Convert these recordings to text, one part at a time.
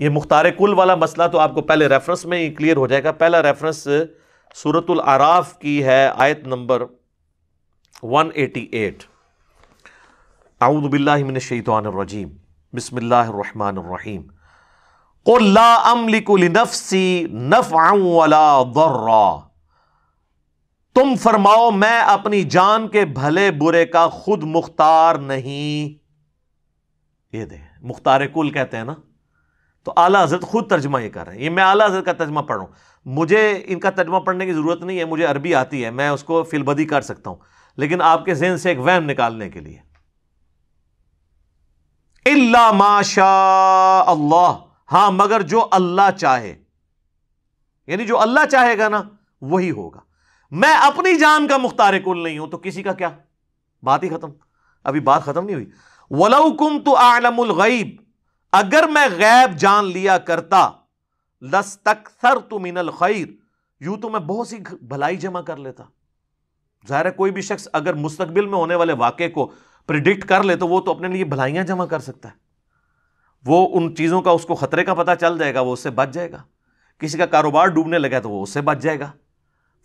ये मुख्तार कुल वाला मसला तो आपको पहले रेफरेंस में ही क्लियर हो जाएगा पहला रेफरेंस सूरतुल आराफ की है आयत नंबर 188 एटी एट आउदबिल्लाशैतरजीम बसमीम नफसी नफ़ वला तुम फरमाओ मैं अपनी जान के भले बुरे का खुद मुख्तार नहीं ये दे मुख्तार कुल कहते हैं ना तो आला हजरत खुद तर्जमा ये कर रहे हैं ये मैं आला हजरत का तर्जमा पढ़ रहा हूँ मुझे इनका तर्जमा पढ़ने की ज़रूरत नहीं है मुझे अरबी आती है मैं उसको फिलबदी कर सकता हूं लेकिन आपके जहन से एक वहम निकालने के लिए इल्ला माशा अल्लाह हाँ मगर जो अल्लाह चाहे यानी जो अल्लाह चाहेगा ना वही होगा मैं अपनी जान का मुख्तार कुल नहीं हूं तो किसी का क्या बात ही खत्म अभी बात खत्म नहीं हुई वलौकुम तो आलमुल गईब अगर मैं गैब जान लिया करता लस तक सर तु मिनल खैर यूं तो मैं बहुत सी भलाई जमा कर लेता ज़ाहिर है कोई भी शख्स अगर मुस्तकबिल में होने वाले वाक़े को प्रिडिक्ट कर ले तो वो तो अपने लिए भलाइयाँ जमा कर सकता है वो उन चीज़ों का उसको ख़तरे का पता चल जाएगा वो उससे बच जाएगा किसी का कारोबार डूबने लगा तो वो उससे बच जाएगा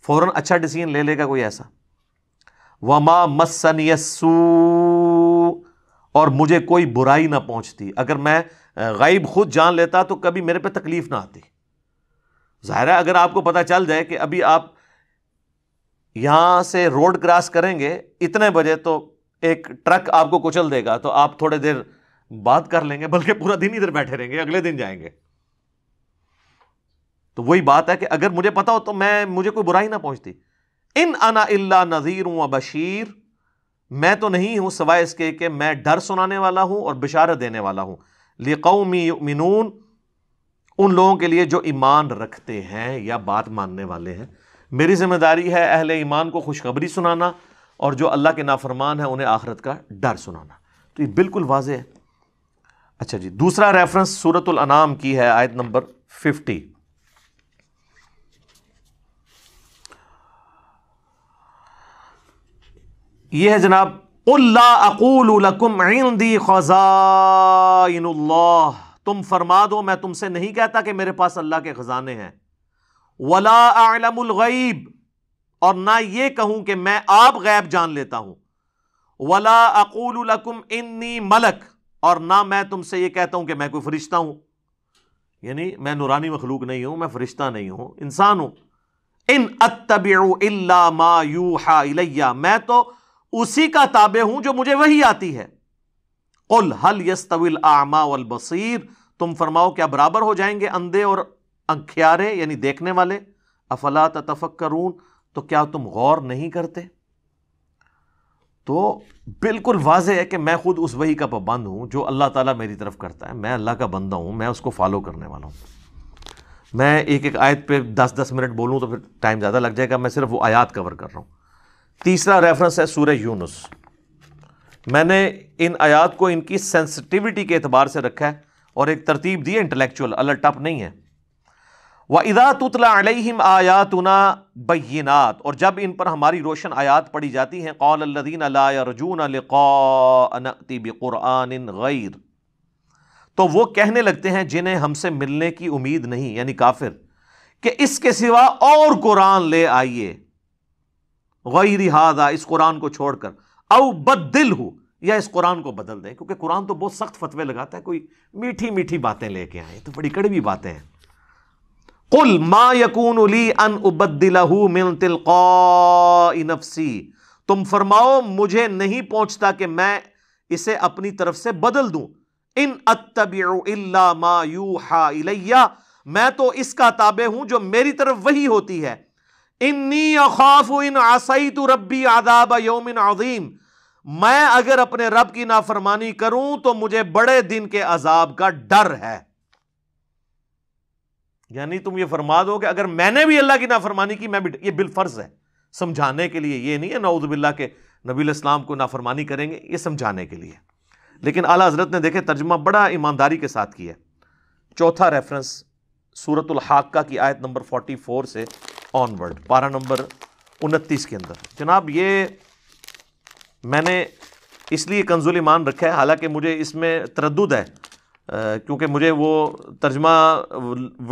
फौरन अच्छा डिसीजन ले लेगा कोई ऐसा वमा मसनियसू और मुझे कोई बुराई ना पहुंचती अगर मैं गैब खुद जान लेता तो कभी मेरे पे तकलीफ़ ना आती ज़ाहिर है अगर आपको पता चल जाए कि अभी आप यहां से रोड क्रॉस करेंगे इतने बजे तो एक ट्रक आपको कुचल देगा तो आप थोड़ी देर बात कर लेंगे बल्कि पूरा दिन इधर बैठे रहेंगे अगले दिन जाएंगे तो वही बात है कि अगर मुझे पता हो तो मैं मुझे कोई बुराई ना पहुंचती इन अना इल्ला नज़ीर व बशीर मैं तो नहीं हूँ सवाए इसके कि मैं डर सुनाने वाला हूँ और बिशारत देने वाला हूँ लिकौमी मिनून उन लोगों के लिए जो ईमान रखते हैं या बात मानने वाले हैं मेरी जिम्मेदारी है अहल ईमान को खुशखबरी सुनाना और जो अल्लाह के नाफरमान है उन्हें आखरत का डर सुनाना तो ये बिल्कुल वाज है अच्छा जी दूसरा रेफरेंस सूरतुल अनाम की है आयत नंबर फिफ्टी यह है जनाब अकूलकुम तुम फरमा दो मैं तुमसे नहीं कहता कि मेरे पास अल्लाह के खजाने हैं वला आलमैब और ना ये कहूं कि मैं आप गैब जान लेता हूं वला अकूलकुम इन्नी मलक और ना मैं तुमसे ये कहता हूं कि मैं कोई फरिश्ता हूं यानी मैं नुरानी मखलूक नहीं हूं मैं फरिश्ता नहीं हूं इंसान हूं इन यू मायूहा मैं तो उसी का ताबे हूं जो मुझे वही आती है उल हल यस तविल आमा वल बसीर तुम फरमाओ क्या बराबर हो जाएंगे अंधे और अंख्यारे यानी देखने वाले अफला तफक्करून तो क्या तुम गौर नहीं करते तो बिल्कुल वाज है कि मैं खुद उस वही का पाबंद हूं जो अल्लाह ताला मेरी तरफ करता है मैं अल्लाह का बंदा हूं मैं उसको फॉलो करने वाला हूं मैं एक एक आयत पे दस दस मिनट बोलूँ तो फिर टाइम ज़्यादा लग जाएगा मैं सिर्फ वो आयात कवर कर रहा हूं तीसरा रेफरेंस है सूर्य यूनुस मैंने इन आयात को इनकी सेंसिटिविटी के अतबार से रखा है और एक तरतीब दी है इंटलेक्चुअल अलर्ट अप नहीं है व इदा तुतला अलहिम आयातना बैनात और जब इन पर हमारी रोशन आयात पढ़ी जाती हैं कौल अल्लदीन रजून क़ुरान गैर तो वो कहने लगते हैं जिन्हें हमसे मिलने की उम्मीद नहीं यानी काफिर कि इसके सिवा और कुरान ले आइए गैर हादा इस कुरान को छोड़कर अव बदल हो या इस कुरान को बदल दें क्योंकि कुरान तो बहुत सख्त फतवे लगाता है कोई मीठी मीठी बातें लेके आए तो बड़ी कड़वी बातें हैं कुल मा यकून ली अन उबदलहू मिन तिलकसी तुम फरमाओ मुझे नहीं पहुंचता कि मैं इसे अपनी तरफ से बदल दूं इन अतबिल्ला मा यू हा मैं तो इसका ताबे हूं जो मेरी तरफ वही होती है इन्नी अखाफ इन आसई तो रबी आदाब योमिन मैं अगर अपने रब की नाफरमानी करूं तो मुझे बड़े दिन के अजाब का डर है यानी तुम ये फरमा दो कि अगर मैंने भी अल्लाह की नाफरमानी की मैं भी ये बिलफर्ज है समझाने के लिए ये नहीं है नाउदबिल्ला के नबी इस्लाम को नाफरमानी करेंगे ये समझाने के लिए लेकिन आला हजरत ने देखे तर्जमा बड़ा ईमानदारी के साथ किया चौथा रेफरेंस सूरत की आयत नंबर फोर्टी फोर से ऑनवर्ड पारा नंबर उनतीस के अंदर जनाब ये मैंने इसलिए कंजुल ईमान रखा है हालांकि मुझे इसमें तरद है क्योंकि मुझे वो तर्जमा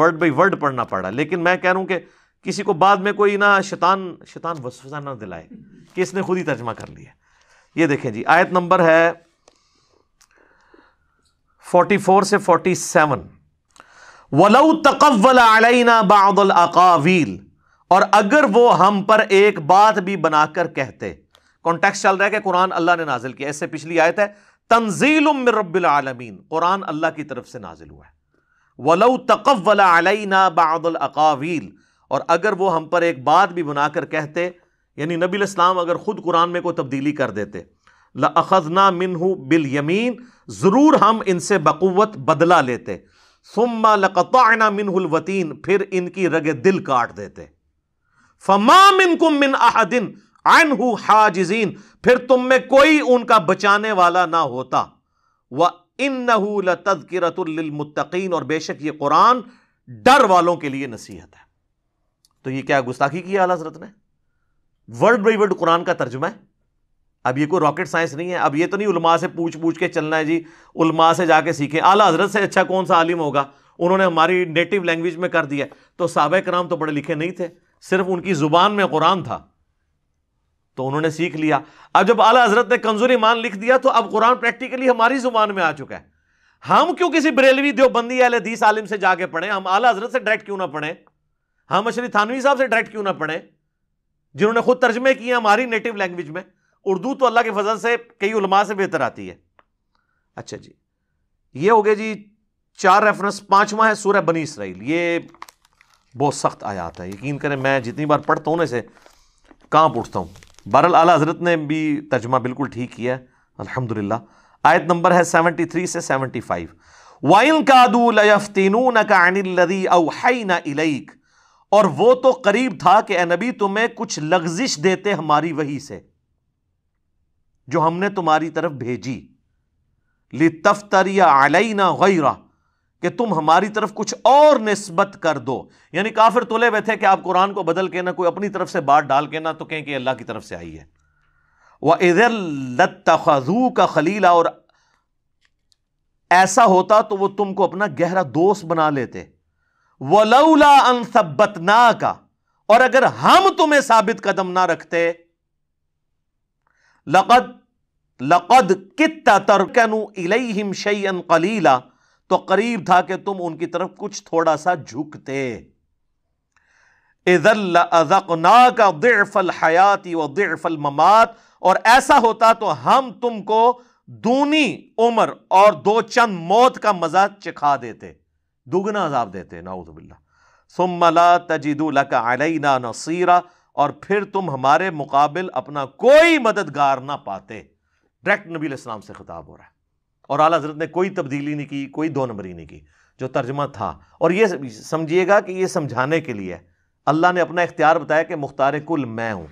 वर्ड बाई वर्ड पढ़ना पड़ा लेकिन मैं कह रहा हूँ कि किसी को बाद में कोई ना शैतान शैतान वसफा ना दिलाए कि इसने खुद ही तर्जमा कर लिया ये देखें जी आयत नंबर है 44 से 47 वलऊ तकवल अलैना बादल अकावील और अगर वो हम पर एक बात भी बनाकर कहते कॉन्टेक्स चल रहा है कि कुरान अल्लाह ने नाजिल किया ऐसे पिछली आयत है तंजील रबालमीन कुरान अल्लाह की तरफ से नाजिल हुआ है वलऊ तकवला ना बादुलकावील और अगर वो हम पर एक बात भी बनाकर कहते यानी नबी इस्लाम अगर खुद कुरान में कोई तब्दीली कर देते लखजना मिनहू बिल यमीन ज़रूर हम इनसे बकूवत बदला लेते सुम्मा लकताना मिनहुलवतीन फिर इनकी रगे दिल काट देते फमामिन कुम मिन आन अनहू हाजिजीन फिर तुम में कोई उनका बचाने वाला ना होता व इन लतजकिरतुल्मुत्तकीन और बेशक ये कुरान डर वालों के लिए नसीहत है तो ये क्या गुस्ताखी की आला हजरत ने वर्ड बाई वर्ड कुरान का तर्जुमा है अब ये कोई रॉकेट साइंस नहीं है अब ये तो नहीं उलमा से पूछ पूछ के चलना है जी उलमा से जाके सीखें आला हजरत से अच्छा कौन सा आलिम होगा उन्होंने हमारी नेटिव लैंग्वेज में कर दिया तो सबक कराम तो पढ़े लिखे नहीं थे सिर्फ उनकी ज़ुबान में कुरान था तो उन्होंने सीख लिया अब जब आला हजरत ने कंजूरी मान लिख दिया तो अब कुरान प्रैक्टिकली हमारी ज़ुबान में आ चुका है हम क्यों किसी बरेलवी देवबंदी या लदीस आलिम से जाके पढ़ें हम आला हजरत से डायरेक्ट क्यों ना पढ़े हम अशरी थानवी साहब से डायरेक्ट क्यों ना पढ़े जिन्होंने खुद तर्जमे किए हमारी नेटिव लैंग्वेज में उर्दू तो अल्लाह के फजल से कई उलमा से बेहतर आती है अच्छा जी ये हो गया जी चार रेफरेंस पांचवा है सूरह बनी इसराइल ये बहुत सख्त आयात है यकीन करें मैं जितनी बार पढ़ता हूँ ना इसे कहाँ पूछता हूँ बहरल आला हज़रत ने भी तर्जमा बिल्कुल ठीक किया है अलहमदिल्ला आयत नंबर है सेवनटी थ्री से सेवेंटी फाइव वाइन कादूलफ्तिन का अनिलदी अवहाई न इलाइक और वो तो करीब था कि नबी तुम्हें कुछ लग्जिश देते हमारी वही से जो हमने तुम्हारी तरफ भेजी लितफ्तर या आलई ना गईरा कि तुम हमारी तरफ कुछ और नस्बत कर दो यानी काफिर तुले हुए थे कि आप कुरान को बदल के ना कोई अपनी तरफ से बात डाल के ना तो कहें कि अल्लाह की तरफ से आई है वह इधर लतू का खलीला और ऐसा होता तो वह तुमको अपना गहरा दोस्त बना लेते वलौला अनसबतना का और अगर हम तुम्हें साबित कदम ना रखते लकद लकद किता तरकनु इलहिम शैन कलीला तो करीब था कि तुम उनकी तरफ कुछ थोड़ा सा झुकते इजल्ला का दिफल ममात और ऐसा होता तो हम तुमको दूनी उम्र और दो चंद मौत का मजा चिखा देते दुगना अजाब देते नाउदबिल्ला सुमला तजिदुल्ला का अलैना नसीरा और फिर तुम हमारे मुकाबिल अपना कोई मददगार ना पाते डायरेक्ट नबी इस्लाम से खिताब हो रहा है और आला हजरत ने कोई तब्दीली नहीं की कोई दो नंबरी नहीं की जो तर्जमा था और ये समझिएगा कि यह समझाने के लिए अल्लाह ने अपना इख्तियार बताया कि मुख्तार कुल मैं हूँ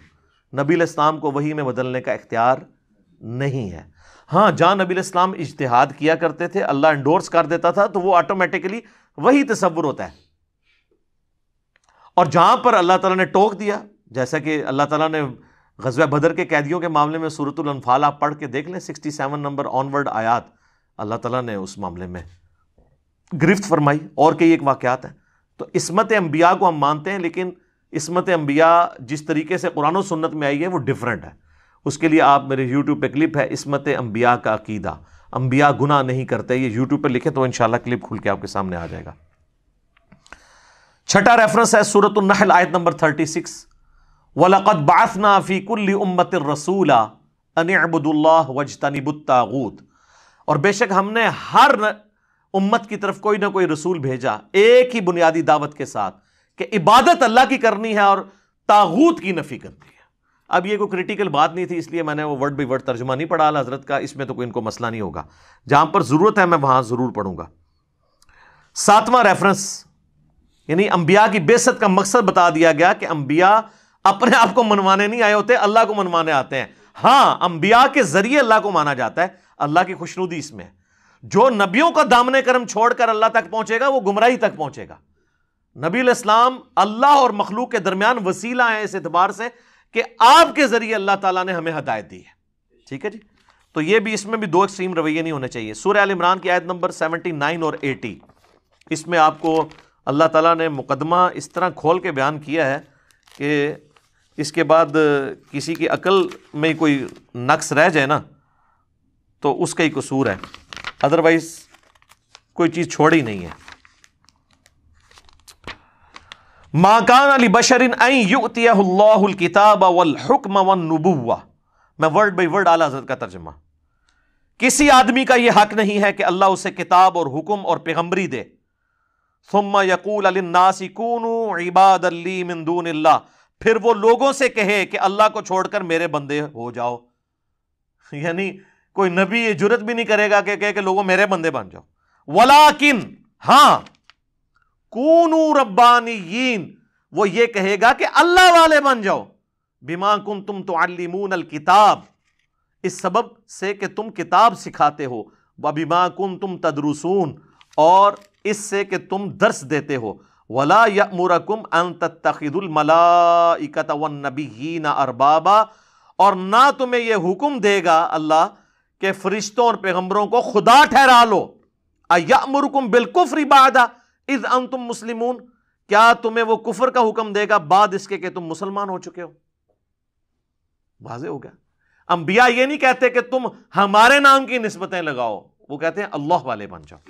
नबी इस्लाम को वही में बदलने का इख्तियार नहीं है हाँ जहाँ नबी इस्लाम इजतहाद किया करते थे अल्लाह इंडोर्स कर देता था तो वो ऑटोमेटिकली वही तस्वुर होता है और जहाँ पर अल्लाह तला ने टोक दिया जैसा कि अल्लाह तला ने गजवा बदर के कैदियों के मामले में सूरतुल आप पढ़ के देख लें सिक्सटी सेवन नंबर ऑनवर्ड आयात अल्लाह तला ने उस मामले में गिरफ्त फरमाई और कई एक वाक़ात हैं तो इसमत अम्बिया को हम मानते हैं लेकिन इसमत अम्बिया जिस तरीके से कुरान सुन्नत में आई है वो डिफरेंट है उसके लिए आप मेरे यूट्यूब पे क्लिप है इसमत अम्बिया का अकीदा अम्बिया गुना नहीं करते ये यूट्यूब पे लिखे तो इन क्लिप खुल के आपके सामने आ जाएगा छठा रेफरेंस है सूरत नहल आयत नंबर थर्टी सिक्स वलकत बासना फ़ीकुल्ल उम्मत रसूला अनबुल्ला बुत्ता और बेशक हमने हर उम्मत की तरफ कोई ना कोई रसूल भेजा एक ही बुनियादी दावत के साथ कि इबादत अल्लाह की करनी है और तागूत की नफ़ी करनी है अब यह कोई क्रिटिकल बात नहीं थी इसलिए मैंने वो वर्ड बाई वर्ड तर्जुमा नहीं पढ़ा हज़रत का इसमें तो कोई इनको मसला नहीं होगा जहां पर ज़रूरत है मैं वहां ज़रूर पढ़ूंगा सातवां रेफरेंस यानी अंबिया की बेसत का मकसद बता दिया गया कि अंबिया अपने आप को मनवाने नहीं आए होते अल्लाह को मनवाने आते हैं हाँ अंबिया के ज़रिए अल्लाह को माना जाता है अल्लाह की खुशनुदी इसमें जो नबियों का दामन करम छोड़कर अल्लाह तक पहुंचेगा वो गुमराही तक पहुंचेगा नबी इस्लाम अल्लाह और मखलूक के दरमियान वसीला है इस एतबार से कि आपके ज़रिए अल्लाह ताला ने हमें हदायत दी है ठीक है जी तो ये भी इसमें भी दो एक्सट्रीम रवैये नहीं होने चाहिए सूर्य अल इमरान की आयत नंबर सेवेंटी नाइन और एटी इसमें आपको अल्लाह ताला ने मुकदमा इस तरह खोल के बयान किया है कि इसके बाद किसी की अकल में कोई नक्स रह जाए ना तो उसका ही कसूर है अदरवाइज कोई चीज़ छोड़ ही नहीं है माकान अली बशरिन आई युतियाल किताब वल हुक्म वन नबुआ मैं वर्ड बाई वर्ड आला हजरत का तर्जमा किसी आदमी का यह हक नहीं है कि अल्लाह उसे किताब और हुक्म और पैगम्बरी दे सुम्मा यकूल अलनासिकून इबाद अली मंदून फिर वो लोगों से कहे कि अल्लाह को छोड़कर मेरे बंदे हो जाओ यानी कोई नबी ये जरूरत भी नहीं करेगा कि कह के लोगों मेरे बंदे बन जाओ वलाकिन हां कूनू रब्बानी वो ये कहेगा कि अल्लाह वाले बन जाओ बिमा कुन तुम तो अलिमून अल किताब इस सबब से कि तुम किताब सिखाते हो बिमा कुन तुम तदरुसून और इससे कि तुम दर्स देते हो वला यमुरकुम अन तखिदुलमलाकत ना अरबाबा और ना तुम्हें यह हुक्म देगा अल्लाह कि फरिश्तों और पैगंबरों को खुदा ठहरा लो बिल्कुल बिलकुफरी बादा इज अन तुम मुस्लिमून क्या तुम्हें वो कुफर का हुक्म देगा बाद इसके कि तुम मुसलमान हो चुके हो वाजे हो गया अंबिया ये नहीं कहते कि तुम हमारे नाम की नस्बतें लगाओ वो कहते हैं अल्लाह वाले बन जाओ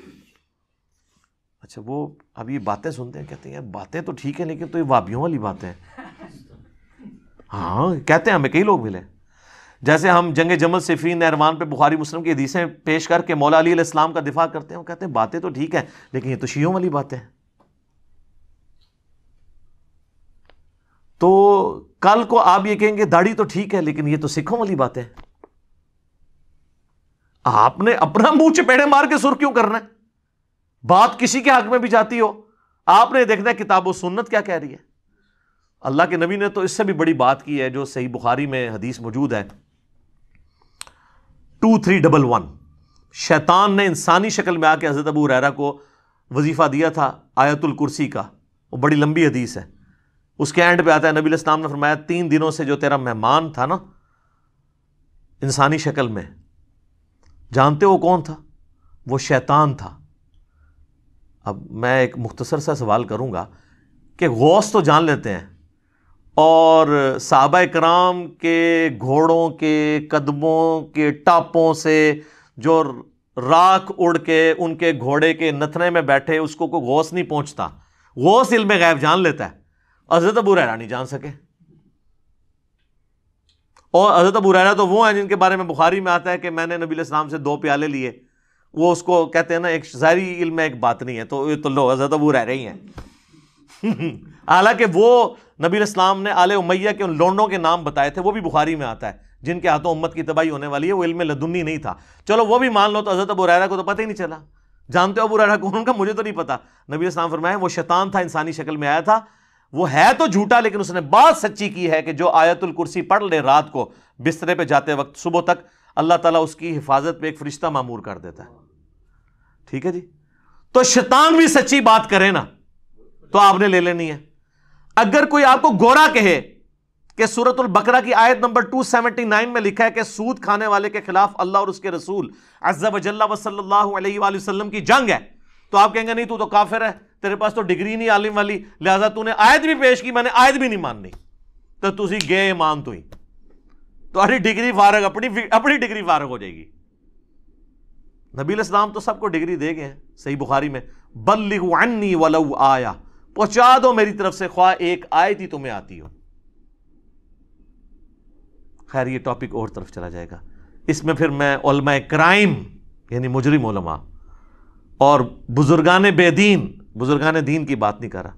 अच्छा वो अब ये बातें सुनते हैं कहते हैं बातें तो ठीक है लेकिन तो ये वाबियों वाली बातें हाँ कहते हैं हमें कई लोग मिले जैसे हम जंग जमल सिफीन नहरवान पर बुखारी मुस्लिम की हदीसें पेश करके मौला अली इस्लाम का दिफा करते हैं वो कहते हैं बातें तो ठीक है लेकिन ये तो शीयों वाली बातें हैं तो कल को आप ये कहेंगे दाढ़ी तो ठीक है लेकिन ये तो सिखों वाली बातें हैं आपने अपना मुंह चपेड़े मार के सुर क्यों करना है बात किसी के हक में भी जाती हो आपने देखना है किताब सुन्नत क्या कह रही है अल्लाह के नबी ने तो इससे भी बड़ी बात की है जो सही बुखारी में हदीस मौजूद है टू थ्री डबल वन शैतान ने इंसानी शक्ल में आके हज़रत अबू रैरा को वजीफ़ा दिया था आयतुल कुर्सी का वो बड़ी लंबी हदीस है उसके एंड पे आता है नबी इस्लाम ने फरमाया तीन दिनों से जो तेरा मेहमान था ना इंसानी शक्ल में जानते हो कौन था वो शैतान था अब मैं एक मुख्तसर सा सवाल करूँगा कि गौस तो जान लेते हैं और साहबा कराम के घोड़ों के कदमों के टापों से जो राख उड़ के उनके घोड़े के नथने में बैठे उसको को गौस नहीं पहुंचता गौस इल्म गैब जान लेता है अजरत अबू रहरा नहीं जान सके और हजरत अबू रैरा तो वो हैं जिनके बारे में बुखारी में आता है कि मैंने नबी इस्लाम से दो प्याले लिए वो उसको कहते हैं ना एक इल इल्म एक बात नहीं है तो ये तो लो हजरत अबू रह रही हैं हालांकि वो नबी इस्लाम ने आल उमैया के उन लोंडों के नाम बताए थे वो भी बुखारी में आता है जिनके हाथों उम्मत की तबाही होने वाली है वो इल्म लदुन्नी नहीं था चलो वो भी मान लो तो हज़रत अबू अबुरैरा को तो पता ही नहीं चला जानते हो अबुरैरा कौन उनका मुझे तो नहीं पता नबी इस्लाम फरमाए वो शैतान था इंसानी शक्ल में आया था वो है तो झूठा लेकिन उसने बात सच्ची की है कि जो आयतुल कुर्सी पढ़ ले रात को बिस्तरे पर जाते वक्त सुबह तक अल्लाह ताला उसकी हिफाजत पे एक फरिश्ता मामूर कर देता है ठीक है जी तो शैतान भी सच्ची बात करे ना तो आपने ले लेनी है अगर कोई आपको गोरा कहे कि सूरत बकरा की आयत नंबर 279 में लिखा है कि सूद खाने वाले के खिलाफ अल्लाह और उसके रसूल वसल्लम की जंग है तो आप कहेंगे नहीं तू तो काफिर है तेरे पास तो डिग्री नहीं आलिम वाली लिहाजा तूने आयत भी पेश की मैंने आयत भी नहीं माननी तो तुम गए मान तु तुम्हारी डिग्री फारग अपनी अपनी डिग्री फारग हो जाएगी नबील इस्लाम तो सबको डिग्री दे गए हैं सही बुखारी में बल्ली वलऊ आया पहुंचा दो मेरी तरफ से ख्वाह एक आयत ही तुम्हें आती हो खैर ये टॉपिक और तरफ चला जाएगा इसमें फिर मैं उलमा क्राइम यानी मुजरिम उलमा और बुजुर्गान बेदीन बुजुर्गान दीन की बात नहीं कर रहा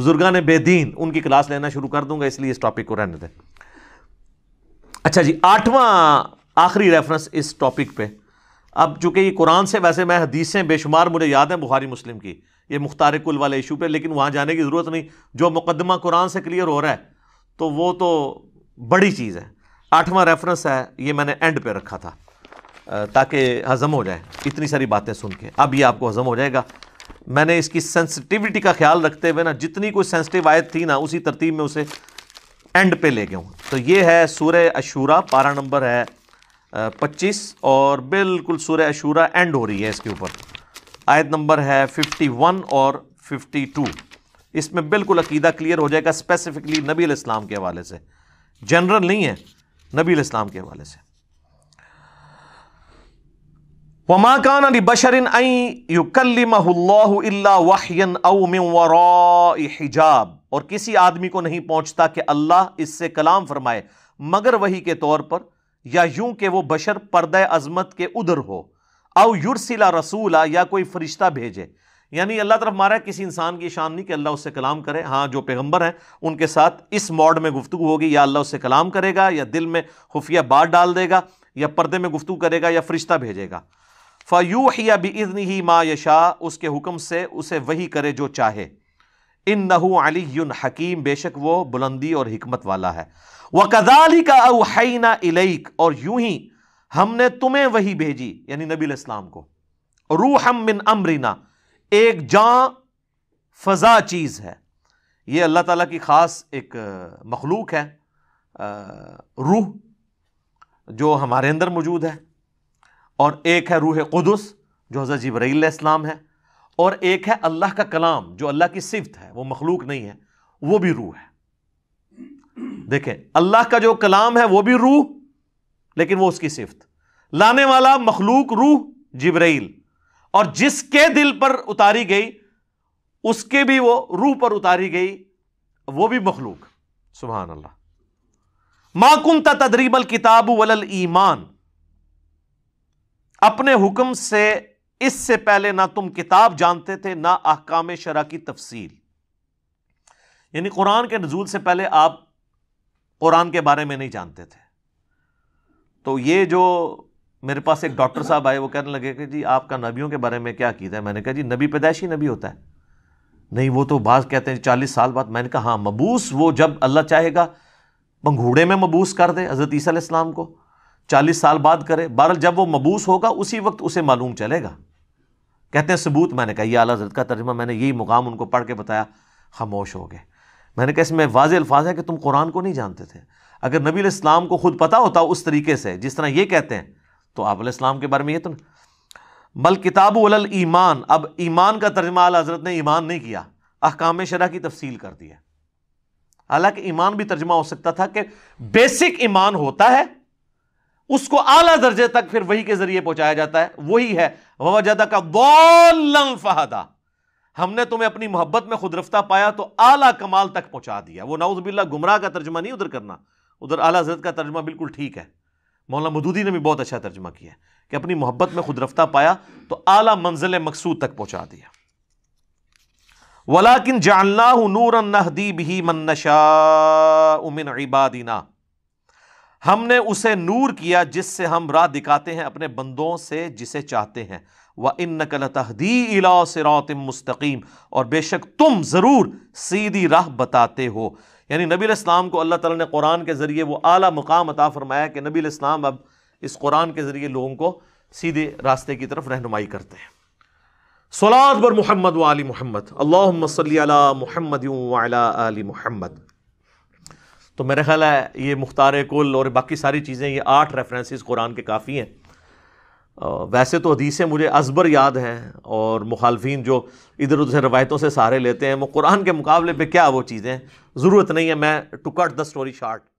बुजुर्गान बेदीन उनकी क्लास लेना शुरू कर दूंगा इसलिए इस टॉपिक को रहने दें अच्छा जी आठवां आखिरी रेफरेंस इस टॉपिक पे अब चूंकि ये कुरान से वैसे मैं हदीसें बेशुमार मुझे याद हैं बुखारी मुस्लिम की ये मुख्तार कुल वाले इशू पर लेकिन वहाँ जाने की ज़रूरत नहीं जो मुकदमा कुरान से क्लियर हो रहा है तो वो तो बड़ी चीज़ है आठवां रेफरेंस है ये मैंने एंड पे रखा था ताकि हज़म हो जाए इतनी सारी बातें सुन के अब ये आपको हज़म हो जाएगा मैंने इसकी सेंसिटिविटी का ख्याल रखते हुए ना जितनी कोई सेंसिटिव आयत थी ना उसी तरतीब में उसे एंड पे ले गया हूँ तो ये है सूर अशूरा पारा नंबर है पच्चीस और बिल्कुल सूर्य अशूरा एंड हो रही है इसके ऊपर आयत नंबर है 51 और 52 इसमें बिल्कुल अकीदा क्लियर हो जाएगा स्पेसिफिकली नबी इस्लाम के हवाले से जनरल नहीं है नबी इस्लाम के हवाले से वमा कान अली बशरिन आई हिजाब और किसी आदमी को नहीं पहुंचता कि अल्लाह इससे कलाम फरमाए मगर वही के तौर पर या यूं कि वो बशर पर्द अजमत के उधर हो आउ युरसिला रसूला या कोई फरिश्ता भेजे यानी अल्लाह तरफ मारा किसी इंसान की शान नहीं कि अल्लाह उससे कलाम करे हाँ जो पैगम्बर हैं उनके साथ इस मॉड में गुफ्तु होगी या अल्लाह उससे कलाम करेगा या दिल में खुफिया बात डाल देगा या पर्दे में गुफ्तु करेगा या फरिश्ता भेजेगा फ़यू या बज़न ही माँ यशा उसके हुक्म से उसे वही करे जो चाहे इन नहू अली हकीम बेशक वो बुलंदी और हमत वाला है वकदाली का अवहना इलेक और यूं ही हमने तुम्हें वही भेजी यानी नबी इस्लाम को रू हम बिन अमरीना एक जां फजा चीज़ है यह अल्लाह ताला की ख़ास एक मखलूक है रूह जो हमारे अंदर मौजूद है और एक है रूह कुदस जो हज़रत जबरील इस्लाम है और एक है अल्लाह का कलाम जो अल्लाह की सिफत है वो मखलूक नहीं है वो भी रूह है देखें अल्लाह का जो कलाम है वो भी रूह लेकिन वह उसकी सिफत लाने वाला मखलूक रूह जिब्रैल और जिसके दिल पर उतारी गई उसके भी वो रूह पर उतारी गई वो भी मखलूक सुबह अल्लाह माकुम तदरीबल किताब वलल ईमान अपने हुक्म से इससे पहले ना तुम किताब जानते थे ना अहकाम शरा की तफसील यानी कुरान के नजूल से पहले आप कुरान के बारे में नहीं जानते थे तो ये जो मेरे पास एक डॉक्टर साहब आए वो कहने लगे कि जी आपका नबियों के बारे में क्या कीदा है मैंने कहा जी नबी पैदाइशी नबी होता है नहीं वो तो बाज कहते हैं चालीस साल बाद मैंने कहा हाँ मबूस वो जब अल्लाह चाहेगा पंघूड़े में मबूस कर दे हज़रत ईसा इस्लाम को चालीस साल बाद करे बहरल जब वो मबूस होगा उसी वक्त उसे मालूम चलेगा कहते हैं सबूत मैंने कहा यह अला हजरत का तर्जमा मैंने यही मुकाम उनको पढ़ के बताया खामोश हो गए मैंने कहा इसमें वाज अल्फाज है कि तुम कुरान को नहीं जानते थे अगर नबी इस्लाम को खुद पता होता उस तरीके से जिस तरह ये कहते हैं तो आप इस्लाम के बारे में ये तो बल किताब वल ईमान अब ईमान का तर्जमा अल हज़रत ने ईमान नहीं किया अहकाम शरा की तफसील कर दी है हालांकि ईमान भी तर्जमा हो सकता था कि बेसिक ईमान होता है उसको आला दर्जे तक फिर वही के जरिए पहुंचाया जाता है वही है जदा का वॉलम फहदा हमने तुम्हें अपनी मोहब्बत में खुद रफ्ता पाया तो आला कमाल तक पहुंचा दिया वो नाउजबिल्ला गुमराह का तर्जमा नहीं उधर करना उधर आला हजरत का तर्जमा बिल्कुल ठीक है मौलाना मदूदी ने भी बहुत अच्छा तर्जमा किया कि अपनी मोहब्बत में खुद रफ्ता पाया तो आला मंजिल मकसूद तक पहुंचा दिया वलाकिन जानना नूर नहदीब ही मनशा उमिन इबादिना हमने उसे नूर किया जिससे हम राह दिखाते हैं अपने बंदों से जिसे चाहते हैं व इन नकल तहदी इला सिरात मुस्तकीम और बेशक तुम ज़रूर सीधी राह बताते हो यानी नबी इस्लाम को अल्लाह ताला ने कुरान के ज़रिए वो आला मुकाम अता फरमाया कि नबी इस्लाम अब इस कुरान के ज़रिए लोगों को सीधे रास्ते की तरफ रहनुमाई करते हैं सलाद बर मोहम्मद वाली मोहम्मद अल्लाम सल्ला मोहम्मद आली मोहम्मद तो मेरे ख्याल है ये मुख्तार कुल और बाकी सारी चीज़ें ये आठ रेफरेंसेस कुरान के काफ़ी हैं वैसे तो हदीसें मुझे असबर याद हैं और मुखालफन जो इधर उधर रवायतों से सहारे लेते हैं वो कुरान के मुकाबले पे क्या वो चीज़ें ज़रूरत नहीं है मैं to cut the story short